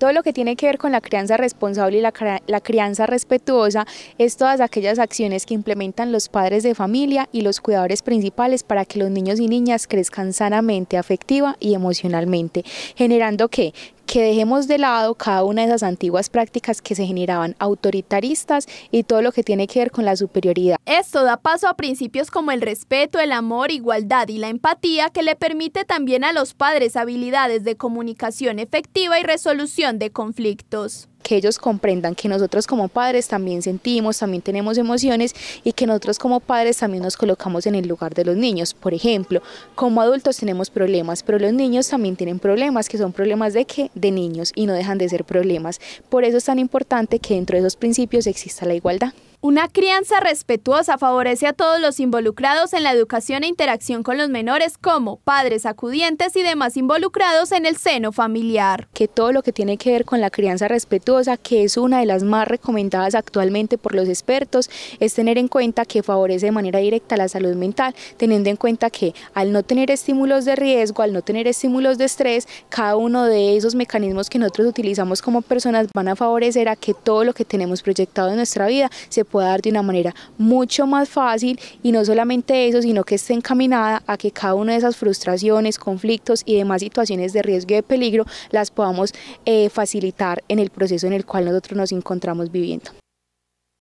Todo lo que tiene que ver con la crianza responsable y la, crianza respetuosa es todas aquellas acciones que implementan los padres de familia y los cuidadores principales para que los niños y niñas crezcan sanamente, afectiva y emocionalmente, generando que que dejemos de lado cada una de esas antiguas prácticas que se generaban autoritaristas y todo lo que tiene que ver con la superioridad. Esto da paso a principios como el respeto, el amor, igualdad y la empatía que le permite también a los padres habilidades de comunicación efectiva y resolución de conflictos que ellos comprendan que nosotros como padres también sentimos, también tenemos emociones y que nosotros como padres también nos colocamos en el lugar de los niños. Por ejemplo, como adultos tenemos problemas, pero los niños también tienen problemas, que son problemas de qué? de niños y no dejan de ser problemas. Por eso es tan importante que dentro de esos principios exista la igualdad. Una crianza respetuosa favorece a todos los involucrados en la educación e interacción con los menores como padres, acudientes y demás involucrados en el seno familiar. Que todo lo que tiene que ver con la crianza respetuosa, que es una de las más recomendadas actualmente por los expertos, es tener en cuenta que favorece de manera directa la salud mental, teniendo en cuenta que al no tener estímulos de riesgo, al no tener estímulos de estrés, cada uno de esos mecanismos que nosotros utilizamos como personas van a favorecer a que todo lo que tenemos proyectado en nuestra vida se pueda dar de una manera mucho más fácil y no solamente eso, sino que esté encaminada a que cada una de esas frustraciones, conflictos y demás situaciones de riesgo y de peligro las podamos eh, facilitar en el proceso en el cual nosotros nos encontramos viviendo.